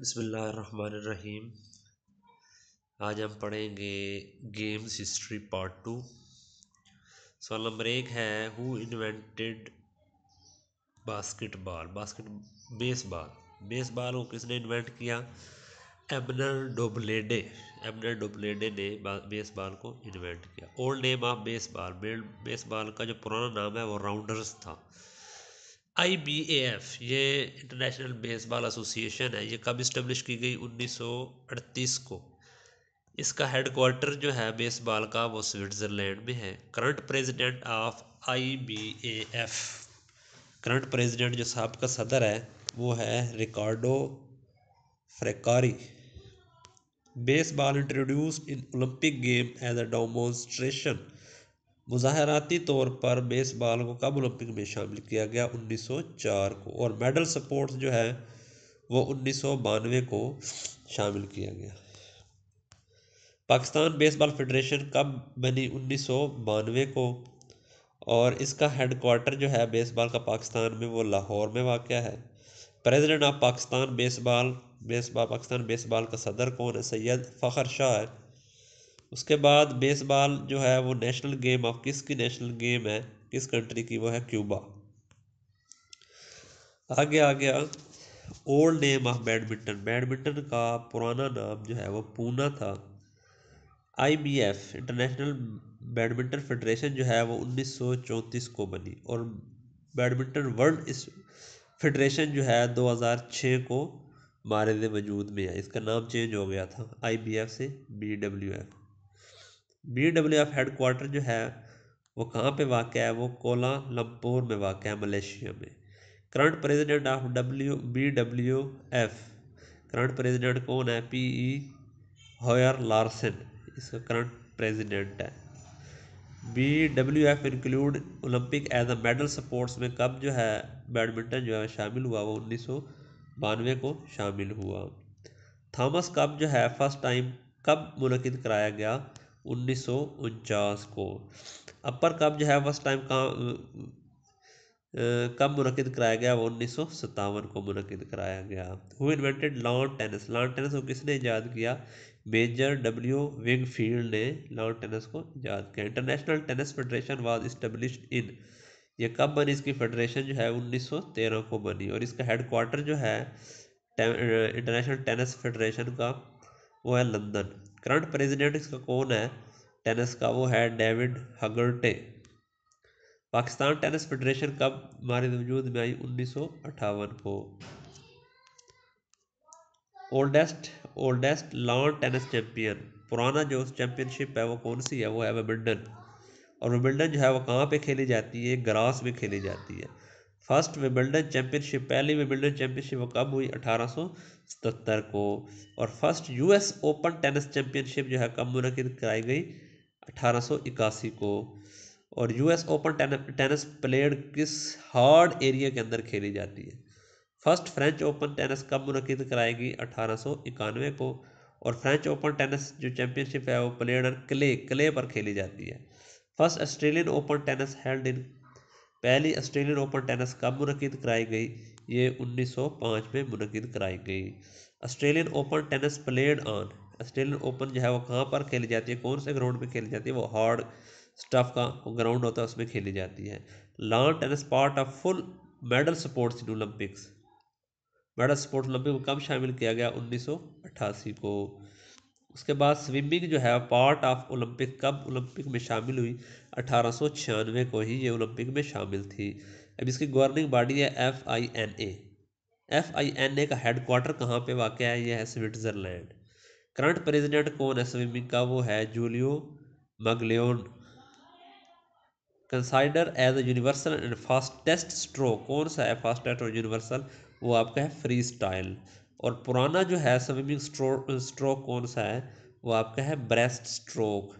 बसमीम आज हम पढ़ेंगे गेम्स हिस्ट्री पार्ट टू सवाल नंबर एक है who invented basketball basket baseball baseball को किसने इन्वेंट किया एबनर डोबलेडे एबनर डोबलेडे ने बेसबॉल को इन्वेंट किया old name of baseball baseball का जो पुराना नाम है वो राउंडर्स था आई बी ए एफ ये इंटरनेशनल बेसबॉल एसोसिएशन है ये कब इस्टबलिश की गई 1938 को इसका हेडकोार्टर जो है बेसबॉल का वो स्विट्ज़रलैंड में है current president of I B A F current president जो साहब का सदर है वो है Riccardo Fraccari baseball introduced in Olympic game as a demonstration मुजाहराती तौर पर बेसबॉल को कब ओलंपिक में शामिल किया गया 1904 को और मेडल स्पोर्ट्स जो है वो उन्नीस को शामिल किया गया पाकिस्तान बेसबॉल फेडरेशन कब बनी उन्नीस को और इसका हेड क्वार्टर जो है बेसबॉल का पाकिस्तान में वो लाहौर में वाक़ है president of Pakistan baseball baseball Pakistan baseball का सदर कौन है सैयद फ़खर शाह है उसके बाद बेसबॉल जो है वो नेशनल गेम ऑफ किस की नेशनल गेम है किस कंट्री की वो है क्यूबा आगे आ गया old name of badminton badminton का पुराना नाम जो है वो पूना था आईबीएफ इंटरनेशनल बैडमिंटन फेडरेशन जो है वो 1934 को बनी और बैडमिंटन वर्ल्ड इस फेडरेशन जो है 2006 को मारे वजूद में है इसका नाम चेंज हो गया था आईबीएफ से BWF B W F headquarter जो है वो कहाँ पे वाक़ है वो कोला लम्पोर में वाक़ है मलेशिया में current president of W B W F current president कौन है पी ई हॉयर लार्सन इसका करंट प्रेसिडेंट है B W F include Olympic as a medal sports में कब जो है बैडमिंटन जो है शामिल हुआ वो उन्नीस सौ बानवे को शामिल हुआ थॉमस कप जो है फर्स्ट टाइम कब मुनद कराया गया उन्नीस सौ उनचास को अपर कप जो है फर्स्ट टाइम कहाँ कब मनद कराया गया वो उन्नीस सौ सत्तावन को मनद कराया गया who invented lawn tennis lawn tennis को किसने ईजाद किया मेजर डब्ल्यू विंगफील्ड ने लॉन टेनिस को ईजाद किया international tennis federation was establish in ये कब बनी इसकी फेडरेशन जो है 1913 को बनी और इसका हेड क्वार्टर जो है इंटरनेशनल टेनिस फेडरेशन का वो है लंदन करंट प्रेसिडेंट इसका कौन है टेनिस का वो है David Haggerty Pakistan tennis federation कब हमारे वजूद में आई उन्नीस को oldest oldest lawn tennis champion पुराना जो चैंपियनशिप है वो कौन सी है वो है विबिल्डन और विबिल्डन जो है वो कहाँ पे खेली जाती है ग्रास में खेली जाती है फर्स्ट विबल्डन चैंपियनशिप पहली चैम्पियनशिप चैंपियनशिप कब हुई अठारह को और first US open tennis championship जो है कब मुनद कराई गई अठारह को और यूएस ओपन टेनिस प्लेड किस हार्ड एरिया के अंदर खेली जाती है फर्स्ट फ्रेंच ओपन टेनिस कब मुनद गई अठारह को और फ्रेंच ओपन टेनिस जो चैंपियनशिप है वो प्लेयर क्ले क्ले पर खेली जाती है first Australian open tennis held in पहली ऑस्ट्रेलियन ओपन टेनिस कब मुनद कराई गई ये 1905 में मुनद कराई गई Australian open tennis played on Australian open जो है वो कहाँ पर खेली जाती है कौन से ग्राउंड में खेली जाती है वो हार्ड स्टफ का ग्राउंड होता है उसमें खेली जाती है lawn tennis part of full medal sports in Olympics medal sports Olympic में कब शामिल किया गया 1988 को उसके बाद स्विमिंग जो है पार्ट ऑफ ओलंपिक कब ओलंपिक में शामिल हुई अठारह को ही ये ओलंपिक में शामिल थी अब इसकी गवर्निंग बॉडी है F I N A F I N A का हेड क्वार्टर कहाँ पर वाक़ है यह है स्विट्ज़रलैंड करंट प्रेसिडेंट कौन है स्विमिंग का वो है Julio Maglione consider as a universal and fastest stroke कौन सा है फास्टेस्ट और यूनिवर्सल वो आपका है फ्री स्टाइल और पुराना जो है स्विमिंग स्ट्रोक कौन सा है वो आपका है breaststroke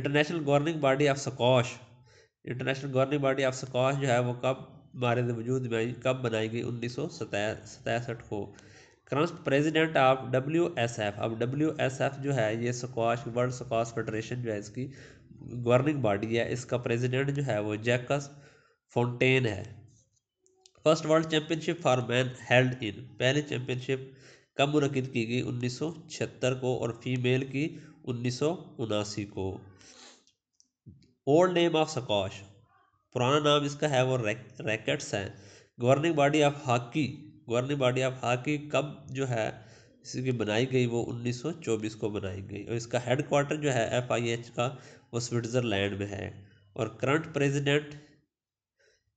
international governing body of squash international governing body of squash जो है वो कब हमारे वजूद में आई कब बनाई गई उन्नीस सौ सतासठ को current president of W S F अब डब्ल्यू एस एफ जो है ये स्कॉश वर्ल्ड स्कॉश फेडरेशन जो है इसकी गवर्निंग बॉडी है इसका प्रेसिडेंट जो है वो जैकस फोंटेन है first world championship for man held in पहली चैंपियनशिप कब मनद की गई उन्नीस को और फीमेल की उन्नीस को ओल्ड नेम ऑफ स्कॉश पुराना नाम इसका है वो रैक, रैकेट्स है governing body of hockey governing body of hockey कब जो है इसकी बनाई गई वो 1924 को बनाई गई और इसका हेड क्वार्टर जो है एफ आई एच का वो स्विट्ज़रलैंड में है और करंट प्रेसिडेंट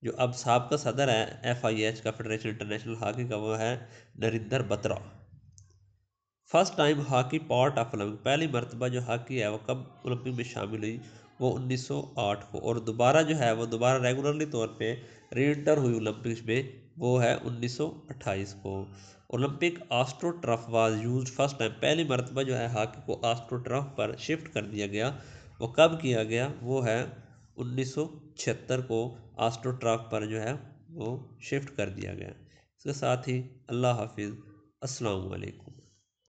जो अब साहब का सदर है एफ आई एच का फेडरेशन इंटरनेशनल हॉकी का वो है Narinder Batra first time hockey part of Olympic पहली मरतबा जो हॉकी है वो कब ओलंपिक में शामिल हुई वो 1908 को और दोबारा जो है वो दोबारा रेगुलरली तौर पे एंटर हुई ओलंपिक्स में वो है 1928 को Olympic astroturf was use first time पहली मरतबा जो है हॉकी को आस्ट्रो ट्रफ पर शिफ्ट कर दिया गया वो कब किया गया वो है उन्नीस सौ छिहत्तर को आस्ट्रोट्राफ पर जो है वो शिफ्ट कर दिया गया इसके साथ ही अल्लाह हाफ़िज़ अस्सलाम वालेकुम